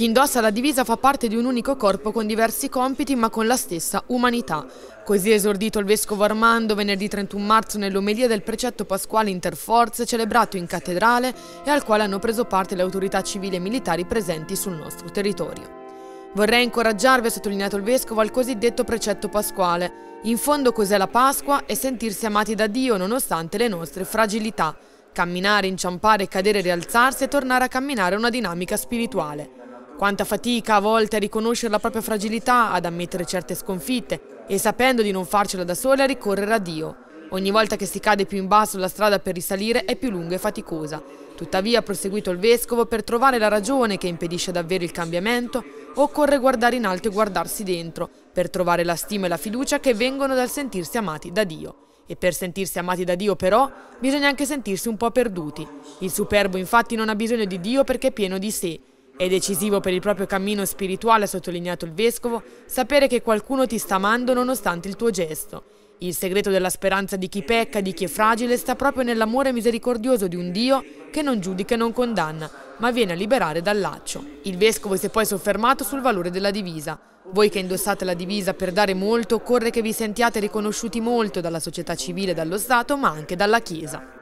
Chi indossa la divisa fa parte di un unico corpo con diversi compiti ma con la stessa umanità. Così è esordito il Vescovo Armando venerdì 31 marzo nell'omelia del precetto pasquale Interforze celebrato in cattedrale e al quale hanno preso parte le autorità civili e militari presenti sul nostro territorio. Vorrei incoraggiarvi, ha sottolineato il Vescovo, al cosiddetto precetto pasquale. In fondo cos'è la Pasqua e sentirsi amati da Dio nonostante le nostre fragilità. Camminare, inciampare, cadere, rialzarsi e tornare a camminare è una dinamica spirituale. Quanta fatica a volte a riconoscere la propria fragilità, ad ammettere certe sconfitte e sapendo di non farcela da sola a ricorrere a Dio. Ogni volta che si cade più in basso la strada per risalire è più lunga e faticosa. Tuttavia, ha proseguito il Vescovo, per trovare la ragione che impedisce davvero il cambiamento, occorre guardare in alto e guardarsi dentro, per trovare la stima e la fiducia che vengono dal sentirsi amati da Dio. E per sentirsi amati da Dio però bisogna anche sentirsi un po' perduti. Il superbo infatti non ha bisogno di Dio perché è pieno di sé è decisivo per il proprio cammino spirituale, ha sottolineato il Vescovo, sapere che qualcuno ti sta amando nonostante il tuo gesto. Il segreto della speranza di chi pecca, di chi è fragile, sta proprio nell'amore misericordioso di un Dio che non giudica e non condanna, ma viene a liberare dal laccio. Il Vescovo si è poi soffermato sul valore della divisa. Voi che indossate la divisa per dare molto, occorre che vi sentiate riconosciuti molto dalla società civile, dallo Stato, ma anche dalla Chiesa.